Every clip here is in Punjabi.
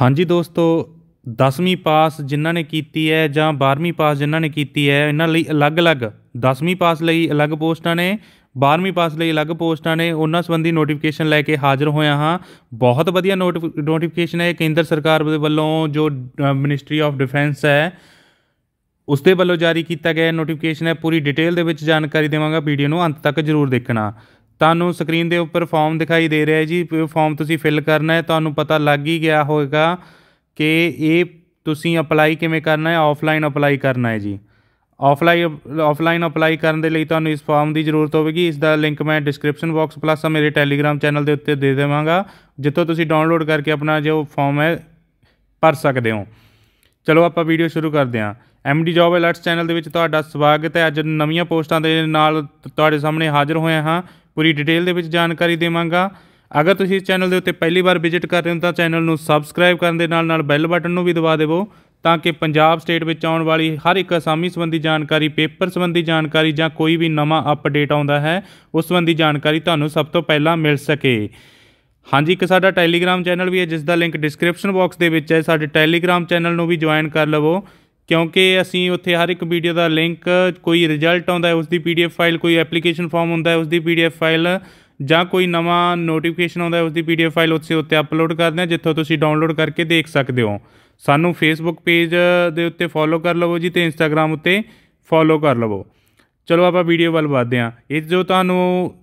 ਹਾਂਜੀ ਦੋਸਤੋ 10ਵੀਂ ਪਾਸ ਜਿਨ੍ਹਾਂ ਨੇ ਕੀਤੀ ਹੈ ਜਾਂ 12ਵੀਂ ਪਾਸ ਜਿਨ੍ਹਾਂ ਨੇ ਕੀਤੀ ਹੈ ਇਹਨਾਂ ਲਈ ਅਲੱਗ-ਅਲੱਗ 10ਵੀਂ ਪਾਸ ਲਈ ਅਲੱਗ ਪੋਸਟਾਂ ਨੇ 12ਵੀਂ ਪਾਸ ਲਈ ਅਲੱਗ ਪੋਸਟਾਂ ਨੇ ਉਹਨਾਂ ਸੰਬੰਧੀ ਨੋਟੀਫਿਕੇਸ਼ਨ ਲੈ ਕੇ ਹਾਜ਼ਰ ਹੋਇਆ ਹਾਂ ਬਹੁਤ ਵਧੀਆ ਨੋਟੀਫਿਕੇਸ਼ਨ ਹੈ ਕੇਂਦਰ ਸਰਕਾਰ ਦੇ ਵੱਲੋਂ ਜੋ ਮਿਨਿਸਟਰੀ ਆਫ ਡਿਫੈਂਸ ਹੈ ਉਸ ਦੇ ਵੱਲੋਂ ਜਾਰੀ ਕੀਤਾ ਗਿਆ ਨੋਟੀਫਿਕੇਸ਼ਨ ਹੈ ਪੂਰੀ ਡਿਟੇਲ ਦੇ ਵਿੱਚ ਜਾਣਕਾਰੀ ਦੇਵਾਂਗਾ ਵੀਡੀਓ ਨੂੰ ਅੰਤ ਤੱਕ ਜ਼ਰੂਰ ਦੇਖਣਾ ਤੁਹਾਨੂੰ ਸਕਰੀਨ ਦੇ ਉੱਪਰ ਫਾਰਮ ਦਿਖਾਈ ਦੇ ਰਿਹਾ ਹੈ ਜੀ ਫਾਰਮ ਤੁਸੀਂ ਫਿਲ ਕਰਨਾ ਹੈ ਤੁਹਾਨੂੰ ਪਤਾ ਲੱਗ ਹੀ ਗਿਆ ਹੋਵੇਗਾ ਕਿ ਇਹ ਤੁਸੀਂ ਅਪਲਾਈ ਕਿਵੇਂ ਕਰਨਾ ਹੈ ਆਫਲਾਈਨ ਅਪਲਾਈ ਕਰਨਾ ਹੈ ਜੀ ਆਫਲਾਈਨ ਆਫਲਾਈਨ ਅਪਲਾਈ ਕਰਨ ਦੇ ਲਈ ਤੁਹਾਨੂੰ ਇਸ ਫਾਰਮ ਦੀ ਜ਼ਰੂਰਤ ਹੋਵੇਗੀ ਇਸ ਦਾ ਲਿੰਕ ਮੈਂ ਡਿਸਕ੍ਰਿਪਸ਼ਨ ਬਾਕਸ ਪਲੱਸ ਮੇਰੇ ਟੈਲੀਗ੍ਰam ਚੈਨਲ ਦੇ ਉੱਤੇ ਦੇ ਦੇਵਾਂਗਾ ਜਿੱਥੋਂ ਤੁਸੀਂ ਡਾਊਨਲੋਡ ਕਰਕੇ ਆਪਣਾ ਜੋ ਫਾਰਮ ਹੈ ਭਰ ਸਕਦੇ ਹੋ ਚਲੋ ਆਪਾਂ ਵੀਡੀਓ ਸ਼ੁਰੂ ਕਰਦੇ ਹਾਂ ਐਮਡੀ ਜੌਬ ਅਲਰਟਸ ਚੈਨਲ ਦੇ ਵਿੱਚ ਤੁਹਾਡਾ ਸਵਾਗਤ ਹੈ ਅੱਜ ਨਵੀਆਂ ਪੋਸਟਾਂ ਦੇ ਨਾਲ ਤੁਹਾਡੇ ਸਾਹਮਣੇ ਹਾਜ਼ਰ ਹੋਏ ਹਾਂ ਪੂਰੀ ਡਿਟੇਲ ਦੇ ਵਿੱਚ ਜਾਣਕਾਰੀ ਦੇਵਾਂਗਾ ਅਗਰ ਤੁਸੀਂ ਇਸ ਚੈਨਲ ਦੇ ਉੱਤੇ ਪਹਿਲੀ ਵਾਰ ਵਿਜ਼ਿਟ ਕਰ ਰਹੇ ਹੋ ਤਾਂ ਚੈਨਲ ਨੂੰ ਸਬਸਕ੍ਰਾਈਬ ਕਰਨ ਦੇ ਨਾਲ ਨਾਲ ਬੈਲ ਬਟਨ ਨੂੰ ਵੀ ਦਬਾ ਦੇਵੋ ਤਾਂ ਕਿ ਪੰਜਾਬ ਸਟੇਟ ਵਿੱਚ ਆਉਣ ਵਾਲੀ ਹਰ ਇੱਕ ਅਸਾਮੀ ਸੰਬੰਧੀ ਜਾਣਕਾਰੀ ਪੇਪਰ ਸੰਬੰਧੀ ਜਾਣਕਾਰੀ ਜਾਂ ਕੋਈ ਵੀ ਨਵਾਂ ਅਪਡੇਟ ਆਉਂਦਾ ਹੈ ਉਸ ਸੰਬੰਧੀ ਜਾਣਕਾਰੀ ਤੁਹਾਨੂੰ ਸਭ ਤੋਂ ਪਹਿਲਾਂ ਮਿਲ ਸਕੇ ਹਾਂਜੀ ਇੱਕ ਸਾਡਾ ਟੈਲੀਗ੍ਰam ਚੈਨਲ ਵੀ ਹੈ ਜਿਸ ਦਾ ਲਿੰਕ ਡਿਸਕ੍ਰਿਪਸ਼ਨ ਬਾਕਸ ਦੇ ਵਿੱਚ ਹੈ ਸਾਡੇ ਟੈਲੀਗ੍ਰam ਚੈਨਲ ਨੂੰ ਵੀ ਜੁਆਇਨ ਕਰ ਲਵੋ ਕਿਉਂਕਿ ਅਸੀਂ ਉੱਥੇ ਹਰ ਇੱਕ ਵੀਡੀਓ ਦਾ ਲਿੰਕ ਕੋਈ ਰਿਜ਼ਲਟ ਆਉਂਦਾ ਹੈ ਉਸ ਦੀ ਪੀਡੀਐਫ ਫਾਈਲ ਕੋਈ ਐਪਲੀਕੇਸ਼ਨ ਫਾਰਮ ਹੁੰਦਾ ਹੈ ਉਸ ਦੀ ਪੀਡੀਐਫ ਫਾਈਲ ਜਾਂ ਕੋਈ ਨਵਾਂ ਨੋਟੀਫਿਕੇਸ਼ਨ ਆਉਂਦਾ ਹੈ ਉਸ ਦੀ ਪੀਡੀਐਫ ਫਾਈਲ ਉੱਥੇ ਉੱਤੇ ਅਪਲੋਡ ਕਰਦੇ ਹਾਂ ਜਿੱਥੋਂ ਤੁਸੀਂ ਡਾਊਨਲੋਡ ਕਰਕੇ ਦੇਖ ਸਕਦੇ ਹੋ ਸਾਨੂੰ ਫੇਸਬੁੱਕ ਪੇਜ ਦੇ ਉੱਤੇ ਫੋਲੋ ਕਰ ਲਵੋ ਜੀ ਤੇ ਇੰਸਟਾਗ੍ਰam ਉੱਤੇ ਫੋਲੋ ਕਰ ਲਵੋ ਚਲੋ ਆਪਾਂ ਵੀਡੀਓ ਵੱਲ ਵਧਦੇ ਹਾਂ ਇਹ ਜੋ ਤੁਹਾਨੂੰ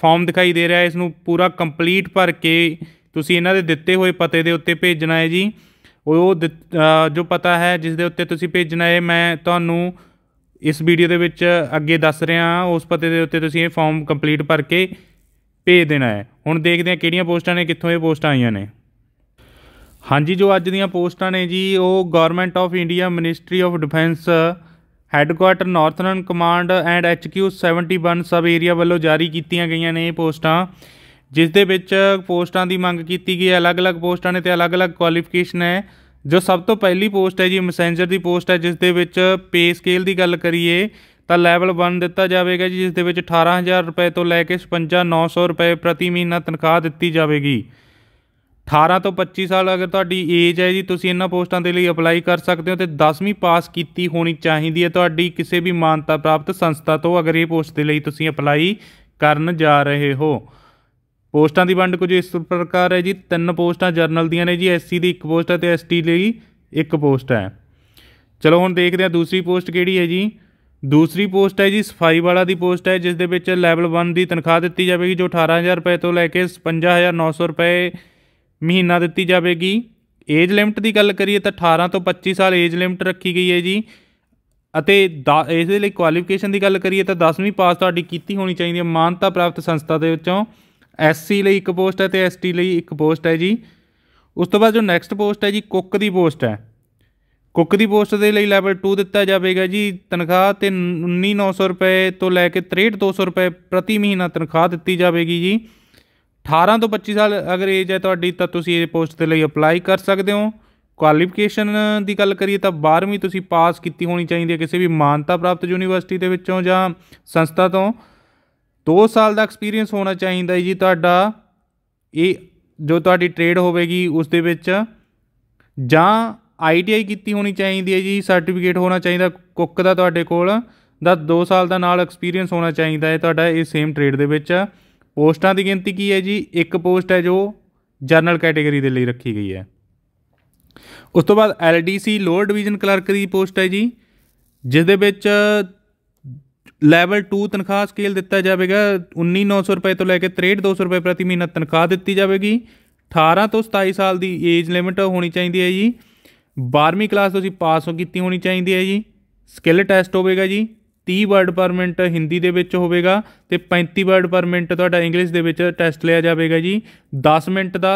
ਫਾਰਮ ਦਿਖਾਈ ਦੇ ਰਿਹਾ ਹੈ ਇਸ ਨੂੰ ਪੂਰਾ ਕੰਪਲੀਟ ਭਰ ਕੇ ਤੁਸੀਂ ਇਹਨਾਂ ਦੇ ਦਿੱਤੇ ਹੋਏ ਪਤੇ ਦੇ ਉੱਤੇ ਭੇਜਣਾ ਹੈ ਜੀ ਉਹ ਜੋ ਪਤਾ ਹੈ ਜਿਸ ਦੇ ਉੱਤੇ ਤੁਸੀਂ ਭੇਜਣਾ ਹੈ ਮੈਂ ਤੁਹਾਨੂੰ ਇਸ ਵੀਡੀਓ ਦੇ ਵਿੱਚ ਅੱਗੇ ਦੱਸ ਰਿਹਾ ਉਸ ਪਤੇ ਦੇ ਉੱਤੇ ਤੁਸੀਂ ਇਹ ਫਾਰਮ ਕੰਪਲੀਟ ਭਰ ਕੇ ਭੇਜ ਦੇਣਾ ਹੈ ਹੁਣ ਦੇਖਦੇ ਹਾਂ ਕਿਹੜੀਆਂ ਪੋਸਟਾਂ ਨੇ ਕਿੱਥੋਂ ਇਹ ਪੋਸਟਾਂ ਆਈਆਂ ਨੇ ਹਾਂਜੀ ਜੋ ਅੱਜ ਦੀਆਂ ਪੋਸਟਾਂ ਨੇ ਜੀ ਉਹ government of India ministry of defence headquarter northern command and HQ 71 sub area ਵੱਲੋਂ ਜਾਰੀ ਕੀਤੀਆਂ ਗਈਆਂ ਨੇ ਇਹ ਪੋਸਟਾਂ ਜਿਸ ਦੇ ਵਿੱਚ ਪੋਸਟਾਂ ਦੀ ਮੰਗ ਕੀਤੀ ਗਈ ਹੈ ਅਲੱਗ-ਅਲੱਗ ਪੋਸਟਾਂ ਨੇ ਤੇ ਅਲੱਗ-ਅਲੱਗ ਕੁਆਲੀਫਿਕੇਸ਼ਨ ਹੈ ਜੋ ਸਭ ਤੋਂ ਪਹਿਲੀ ਪੋਸਟ ਹੈ ਜੀ ਮੈਸੇਂਜਰ ਦੀ ਪੋਸਟ ਹੈ ਜਿਸ ਦੇ ਵਿੱਚ ਪੇ ਸਕੇਲ ਦੀ ਗੱਲ ਕਰੀਏ ਤਾਂ ਲੈਵਲ 1 ਦਿੱਤਾ ਜਾਵੇਗਾ ਜੀ ਜਿਸ ਦੇ ਵਿੱਚ 18000 ਰੁਪਏ ਤੋਂ ਲੈ ਕੇ 55900 ਰੁਪਏ ਪ੍ਰਤੀ ਮਹੀਨਾ ਤਨਖਾਹ ਦਿੱਤੀ ਜਾਵੇਗੀ 18 ਤੋਂ 25 ਸਾਲ ਅਗਰ ਤੁਹਾਡੀ ਏਜ ਹੈ ਜੀ ਤੁਸੀਂ ਇਹਨਾਂ ਪੋਸਟਾਂ ਦੇ ਲਈ ਅਪਲਾਈ ਕਰ ਸਕਦੇ ਹੋ ਤੇ 10ਵੀਂ ਪਾਸ ਕੀਤੀ ਹੋਣੀ ਚਾਹੀਦੀ ਹੈ ਤੁਹਾਡੀ ਕਿਸੇ ਵੀ ਮਾਨਤਾ ਪ੍ਰਾਪਤ ਸੰਸਥਾ ਤੋਂ ਅਗਰ ਇਹ ਪੋਸਟ ਦੇ ਲਈ ਤੁਸੀਂ ਅਪਲਾਈ ਕਰਨ ਜਾ ਰਹੇ ਹੋ ਪੋਸਟਾਂ ਦੀ ਵੰਡ ਕੁਝ ਇਸ ਪ੍ਰਕਾਰ ਹੈ ਜੀ ਤਿੰਨ ਪੋਸਟਾਂ ਜਰਨਲ ਦੀਆਂ ਨੇ ਜੀ ਐਸਸੀ ਦੀ ਇੱਕ ਪੋਸਟ ਹੈ ਤੇ ਐਸਟੀ ਲਈ ਇੱਕ ਪੋਸਟ ਹੈ ਚਲੋ ਹੁਣ ਦੇਖਦੇ ਹਾਂ ਦੂਸਰੀ ਪੋਸਟ ਕਿਹੜੀ ਹੈ ਜੀ ਦੂਸਰੀ ਪੋਸਟ ਹੈ ਜੀ ਸਫਾਈ ਵਾਲਾ ਦੀ ਪੋਸਟ ਹੈ ਜਿਸ ਦੇ ਵਿੱਚ ਲੈਵਲ 1 ਦੀ ਤਨਖਾਹ ਦਿੱਤੀ ਜਾਵੇਗੀ ਜੋ 18000 ਰੁਪਏ ਤੋਂ ਲੈ ਕੇ 55900 ਰੁਪਏ ਮਹੀਨਾ ਦਿੱਤੀ ਜਾਵੇਗੀ ਏਜ ਲਿਮਟ ਦੀ ਗੱਲ ਕਰੀਏ ਤਾਂ 18 ਤੋਂ 25 ਸਾਲ ਏਜ ਲਿਮਟ ਰੱਖੀ ਗਈ ਹੈ ਜੀ ਅਤੇ ਇਸ ਦੇ ਲਈ ਕੁਆਲੀਫਿਕੇਸ਼ਨ ਦੀ ਗੱਲ ਕਰੀਏ ਤਾਂ 10ਵੀਂ ਪਾਸ ਤੁਹਾਡੀ ਕੀਤੀ ਹੋਣੀ ਚਾਹੀਦੀ ਹੈ ਮਾਨਤਾ ਪ੍ਰਾਪਤ ਸੰਸਥਾ ਦੇ ਵਿੱਚੋਂ ਐਸਸੀ ਲਈ ਇੱਕ ਪੋਸਟ ਹੈ ਤੇ ਐਸਟੀ ਲਈ ਇੱਕ ਪੋਸਟ ਹੈ ਜੀ ਉਸ ਤੋਂ ਬਾਅਦ ਜੋ ਨੈਕਸਟ ਪੋਸਟ ਹੈ ਜੀ ਕੁੱਕ ਦੀ ਪੋਸਟ ਹੈ ਕੁੱਕ ਦੀ ਪੋਸਟ ਦੇ ਲਈ ਲੈਵਲ 2 ਦਿੱਤਾ ਜਾਵੇਗਾ ਜੀ ਤਨਖਾਹ ਤੇ 19900 ਰੁਪਏ ਤੋਂ ਲੈ ਕੇ 63200 ਰੁਪਏ ਪ੍ਰਤੀ ਮਹੀਨਾ ਤਨਖਾਹ ਦਿੱਤੀ ਜਾਵੇਗੀ ਜੀ 18 ਤੋਂ 25 ਸਾਲ ਅਗਰ ਏਜ ਹੈ ਤੁਹਾਡੀ ਤਾਂ ਤੁਸੀਂ ਇਹ ਪੋਸਟ ਦੇ ਲਈ ਅਪਲਾਈ ਕਰ ਸਕਦੇ ਹੋ ਕੁਆਲੀਫਿਕੇਸ਼ਨ ਦੀ ਗੱਲ ਕਰੀਏ ਤਾਂ 12ਵੀਂ ਤੁਸੀਂ ਪਾਸ ਕੀਤੀ ਹੋਣੀ ਚਾਹੀਦੀ ਹੈ ਕਿਸੇ ਵੀ ਮਾਨਤਾ ਪ੍ਰਾਪਤ ਯੂਨੀਵਰਸਿਟੀ ਦੇ ਵਿੱਚੋਂ ਜਾਂ ਸੰਸਥਾ ਤੋਂ 2 ਸਾਲ ਦਾ ਐਕਸਪੀਰੀਅੰਸ ਹੋਣਾ ਚਾਹੀਦਾ ਹੈ ਜੀ ਤੁਹਾਡਾ ਇਹ ਜੋ ਤੁਹਾਡੀ ਟ੍ਰੇਡ ਹੋਵੇਗੀ ਉਸ ਦੇ ਵਿੱਚ ਜਾਂ ਆਈਟੀਆਈ ਕੀਤੀ ਹੋਣੀ ਚਾਹੀਦੀ ਹੈ ਜੀ ਸਰਟੀਫਿਕੇਟ ਹੋਣਾ ਚਾਹੀਦਾ ਕੁੱਕ ਦਾ ਤੁਹਾਡੇ ਕੋਲ ਦਾ 2 ਸਾਲ ਦਾ ਨਾਲ ਐਕਸਪੀਰੀਅੰਸ ਹੋਣਾ ਚਾਹੀਦਾ ਹੈ ਤੁਹਾਡਾ ਇਹ ਸੇਮ ਟ੍ਰੇਡ ਦੇ ਵਿੱਚ ਪੋਸਟਾਂ ਦੀ ਗਿਣਤੀ ਕੀ ਹੈ ਜੀ ਇੱਕ ਪੋਸਟ ਹੈ ਜੋ ਜਨਰਲ ਕੈਟਾਗਰੀ ਦੇ ਲਈ ਰੱਖੀ ਗਈ ਹੈ ਉਸ ਤੋਂ ਬਾਅਦ ਐਲਡੀਸੀ ਲੋਅਰ ਡਿਵੀਜ਼ਨ ਕਲਰਕ ਦੀ ਪੋਸਟ ਹੈ ਜੀ ਜਿਸ ਦੇ ਵਿੱਚ ਲੈਵਲ 2 ਤਨਖਾਹ ਸਕੇਲ ਦਿੱਤਾ ਜਾਵੇਗਾ 19900 ਰੁਪਏ ਤੋਂ ਲੈ ਕੇ 63200 ਰੁਪਏ ਪ੍ਰਤੀ ਮਹੀਨਾ ਤਨਖਾਹ ਦਿੱਤੀ ਜਾਵੇਗੀ 18 ਤੋਂ 27 ਸਾਲ ਦੀ ਏਜ ਲਿਮਟ ਹੋਣੀ ਚਾਹੀਦੀ ਹੈ ਜੀ 12ਵੀਂ ਕਲਾਸ ਤੁਸੀਂ ਪਾਸ ਹੋ ਕੀਤੀ ਹੋਣੀ ਚਾਹੀਦੀ ਹੈ ਜੀ ਸਕਿੱਲ ਟੈਸਟ ਹੋਵੇਗਾ ਜੀ 30 ਵਰਡ ਪਰ ਮਿੰਟ ਹਿੰਦੀ ਦੇ ਵਿੱਚ ਹੋਵੇਗਾ ਤੇ 35 ਵਰਡ ਪਰ ਮਿੰਟ ਤੁਹਾਡਾ ਇੰਗਲਿਸ਼ ਦੇ ਵਿੱਚ ਟੈਸਟ ਲਿਆ ਜਾਵੇਗਾ ਜੀ 10 ਮਿੰਟ ਦਾ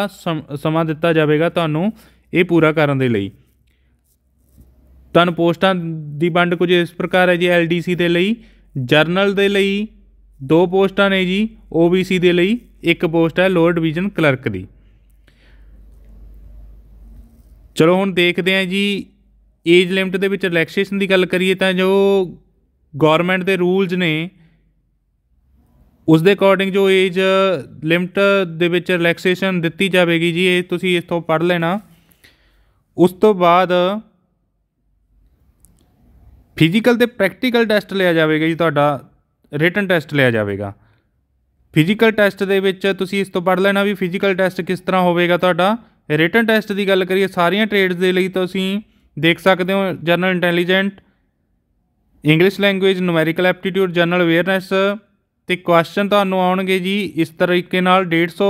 ਸਮਾਂ ਦਿੱਤਾ ਜਾਵੇਗਾ ਤੁਹਾਨੂੰ ਇਹ ਪੂਰਾ ਕਰਨ ਦੇ ਲਈ ਤੁਹਾਨੂੰ ਪੋਸਟਾਂ ਦੀ ਵੰਡ ਕੁਝ ਇਸ ਪ੍ਰਕਾਰ ਹੈ ਜੀ ਐਲਡੀਸੀ ਦੇ ਲਈ ਜਰਨਲ ਦੇ ਲਈ ਦੋ ਪੋਸਟਾਂ ਨੇ ਜੀ OBC ਦੇ ਲਈ ਇੱਕ ਪੋਸਟ ਹੈ ਲੋਅਰ ਡਿਵੀਜ਼ਨ ਕਲਰਕ ਦੀ ਚਲੋ ਹੁਣ ਦੇਖਦੇ ਆਂ ਜੀ ਏਜ ਲਿਮਟ ਦੇ ਵਿੱਚ ਰਿਲੈਕਸੇਸ਼ਨ ਦੀ ਗੱਲ ਕਰੀਏ ਤਾਂ ਜੋ ਗਵਰਨਮੈਂਟ ਦੇ ਰੂਲਸ ਨੇ ਉਸ ਦੇ ਅਕੋਰਡਿੰਗ ਜੋ ਏਜ ਲਿਮਟ ਦੇ ਵਿੱਚ ਰਿਲੈਕਸੇਸ਼ਨ ਦਿੱਤੀ ਜਾਵੇਗੀ ਜੀ ਇਹ ਤੁਸੀਂ ਇਸ ਤੋਂ ਪੜ੍ਹ ਲੈਣਾ ਉਸ ਤੋਂ ਬਾਅਦ ਫਿਜ਼ੀਕਲ ਤੇ ਪ੍ਰੈਕਟੀਕਲ ਟੈਸਟ ਲਿਆ ਜਾਵੇਗਾ ਜੀ ਤੁਹਾਡਾ ਰਿਟਨ ਟੈਸਟ ਲਿਆ ਜਾਵੇਗਾ ਫਿਜ਼ੀਕਲ ਟੈਸਟ ਦੇ ਵਿੱਚ ਤੁਸੀਂ ਇਸ ਤੋਂ ਪੜ ਲੈਣਾ ਵੀ ਫਿਜ਼ੀਕਲ ਟੈਸਟ ਕਿਸ ਤਰ੍ਹਾਂ ਹੋਵੇਗਾ ਤੁਹਾਡਾ ਰਿਟਨ ਟੈਸਟ ਦੀ ਗੱਲ ਕਰੀਏ ਸਾਰੀਆਂ ਟ੍ਰੇਡਸ ਦੇ ਲਈ ਤੁਸੀਂ ਦੇਖ ਸਕਦੇ ਹੋ general intelligent English language numerical aptitude general awareness ਤੇ ਕੁਐਸਚਨ ਤੁਹਾਨੂੰ ਆਉਣਗੇ ਜੀ ਇਸ ਤਰੀਕੇ ਨਾਲ 150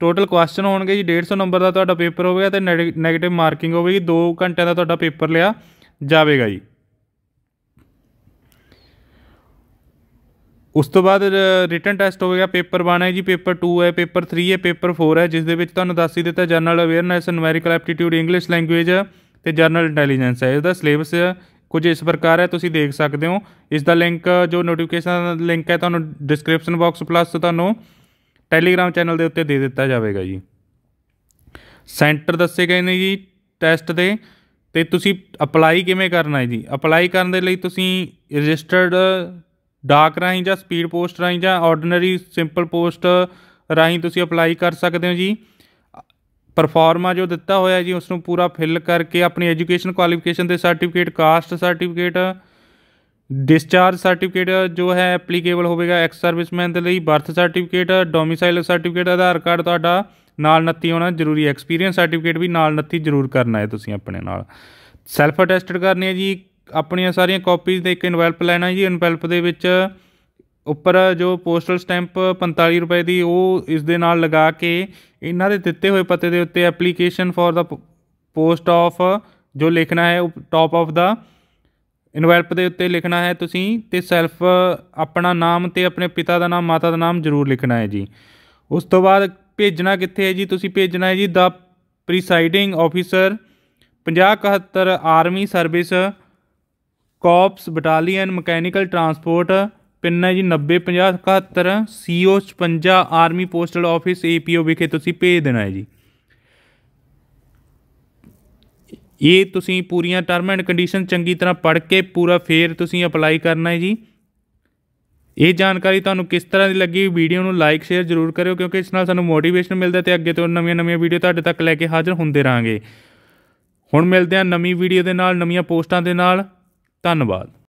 ਟੋਟਲ ਕੁਐਸਚਨ ਹੋਣਗੇ ਜੀ 150 ਨੰਬਰ ਦਾ ਤੁਹਾਡਾ ਪੇਪਰ ਹੋਵੇਗਾ ਤੇ 네ਗੇਟਿਵ ਮਾਰਕਿੰਗ ਹੋਵੇਗੀ 2 ਘੰਟਿਆਂ ਦਾ ਤੁਹਾਡਾ ਪੇਪਰ ਲਿਆ ਜਾਵੇਗਾ ਜੀ ਉਸ ਤੋਂ ਬਾਅਦ ਰਿਟਨ ਟੈਸਟ ਹੋਵੇਗਾ ਪੇਪਰ 1 ਹੈ ਜੀ ਪੇਪਰ 2 ਹੈ ਪੇਪਰ 3 ਹੈ ਪੇਪਰ 4 ਹੈ ਜਿਸ ਦੇ ਵਿੱਚ ਤੁਹਾਨੂੰ ਦੱਸ ਹੀ ਦਿੱਤਾ general awareness numerical aptitude English language ਤੇ ਜਨਰਲ ਇੰਟੈਲੀਜੈਂਸ ਹੈ ਇਸ ਦਾ ਸਿਲੇਬਸ ਕੁਝ ਇਸ ਪ੍ਰਕਾਰ ਹੈ ਤੁਸੀਂ ਦੇਖ ਸਕਦੇ ਹੋ ਇਸ ਦਾ ਲਿੰਕ ਜੋ ਨੋਟੀਫਿਕੇਸ਼ਨ ਲਿੰਕ ਹੈ ਤੁਹਾਨੂੰ ਡਿਸਕ੍ਰਿਪਸ਼ਨ ਬਾਕਸ ਪਲੱਸ ਤੁਹਾਨੂੰ ਟੈਲੀਗ੍ਰam ਚੈਨਲ ਦੇ ਉੱਤੇ ਦੇ ਦਿੱਤਾ ਜਾਵੇਗਾ ਜੀ ਸੈਂਟਰ ਦੱਸੇ ਗਏ ਨੇ ਜੀ ਟੈਸਟ ਦੇ ਤੇ ਤੁਸੀਂ ਅਪਲਾਈ ਕਿਵੇਂ ਕਰਨਾ ਹੈ ਜੀ ਅਪਲਾਈ ਕਰਨ ਦੇ ਲਈ ਤੁਸੀਂ ਰਜਿਸਟਰਡ ਡਾਕ ਰਾਹੀਂ ਜਾਂ ਸਪੀਡ ਪੋਸਟ ਰਾਹੀਂ ਜਾਂ ਆਰਡੀਨਰੀ ਸਿੰਪਲ ਪੋਸਟ ਰਾਹੀਂ ਤੁਸੀਂ ਅਪਲਾਈ ਕਰ ਸਕਦੇ ਹੋ ਜੀ ਪਰਫਾਰਮਾ ਜੋ ਦਿੱਤਾ ਹੋਇਆ ਜੀ ਉਸ ਨੂੰ ਪੂਰਾ ਫਿਲ ਕਰਕੇ ਆਪਣੀ ਐਜੂਕੇਸ਼ਨ ਕੁਆਲੀਫਿਕੇਸ਼ਨ ਦੇ certificate caste certificate discharge certificate ਜੋ ਹੈ ਐਪਲੀਕੇਬਲ ਹੋਵੇਗਾ ਐਕਸ ਸਰਵਿਸਮੈਨ ਦੇ ਲਈ birth certificate domicile certificate Aadhaar card ਤੁਹਾਡਾ ਨਾਲ 29 ਹੋਣਾ ਜ਼ਰੂਰੀ ਐਕਸਪੀਰੀਅੰਸ ਸਰਟੀਫਿਕੇਟ ਵੀ ਨਾਲ 29 ਜ਼ਰੂਰ ਕਰਨਾ ਹੈ ਤੁਸੀਂ ਆਪਣੇ ਨਾਲ ਸੈਲਫ ਅਟੈਸਟਡ ਕਰਨੀ ਹੈ ਜੀ ਆਪਣੀਆਂ ਸਾਰੀਆਂ ਕਾਪੀਜ਼ ਦੇ ਇੱਕ ਇਨਵੈਲਪ ਲੈਣਾ ਜੀ ਇਨਵੈਲਪ ਦੇ ਵਿੱਚ ਉੱਪਰ ਜੋ ਪੋਸਟਲ ਸਟੈਂਪ 45 ਰੁਪਏ ਦੀ ਉਹ ਇਸ ਦੇ ਨਾਲ ਲਗਾ ਕੇ ਇਹਨਾਂ ਦੇ ਦਿੱਤੇ ਹੋਏ ਪਤੇ ਦੇ ਉੱਤੇ ਐਪਲੀਕੇਸ਼ਨ ਫॉर ਦਾ ਪੋਸਟ ਆਫ ਜੋ ਲਿਖਣਾ ਹੈ ਉਹ ਟਾਪ ਆਫ ਦਾ ਇਨਵੈਲਪ ਦੇ ਉੱਤੇ ਲਿਖਣਾ ਹੈ ਤੁਸੀਂ ਤੇ ਸੈਲਫ ਆਪਣਾ ਨਾਮ ਤੇ ਆਪਣੇ ਪਿਤਾ ਦਾ ਨਾਮ ਮਾਤਾ ਦਾ ਨਾਮ ਜ਼ਰੂਰ ਲਿਖਣਾ ਹੈ ਜੀ ਉਸ ਤੋਂ ਬਾਅਦ ਭੇਜਣਾ ਕਿੱਥੇ ਹੈ ਜੀ ਤੁਸੀਂ ਭੇਜਣਾ ਹੈ ਜੀ ਦਾ presiding officer 5071 army service corps battalion mechanical transport pin ਹੈ ਜੀ 905071 CO 56 army postal office APO ਵਿਖੇ ਤੁਸੀਂ ਭੇਜ ਦੇਣਾ ਹੈ ਜੀ ਇਹ ਤੁਸੀਂ ਪੂਰੀਆਂ ਟਰਮ ਐਂਡ ਕੰਡੀਸ਼ਨ ਚੰਗੀ ਤਰ੍ਹਾਂ ਪੜ੍ਹ ਕੇ ਪੂਰਾ ਫੇਰ ਤੁਸੀਂ ਅਪਲਾਈ ਕਰਨਾ ਹੈ ਜੀ ਇਹ ਜਾਣਕਾਰੀ ਤੁਹਾਨੂੰ ਕਿਸ ਤਰ੍ਹਾਂ ਦੀ ਲੱਗੀ ਵੀਡੀਓ ਨੂੰ ਲਾਈਕ ਸ਼ੇਅਰ ਜ਼ਰੂਰ ਕਰਿਓ ਕਿਉਂਕਿ ਇਸ ਨਾਲ ਸਾਨੂੰ ਮੋਟੀਵੇਸ਼ਨ ਮਿਲਦਾ ਤੇ ਅੱਗੇ ਤੋਂ ਨਵੀਆਂ-ਨਵੀਆਂ ਵੀਡੀਓ ਤੁਹਾਡੇ ਤੱਕ ਲੈ ਕੇ ਹਾਜ਼ਰ ਹੁੰਦੇ ਰਾਂਗੇ ਹੁਣ ਮਿਲਦੇ ਹਾਂ ਨਵੀਂ ਵੀਡੀਓ ਦੇ ਨਾਲ ਨਵੀਆਂ ਪੋਸਟਾਂ ਦੇ ਨਾਲ ਧੰਨਵਾਦ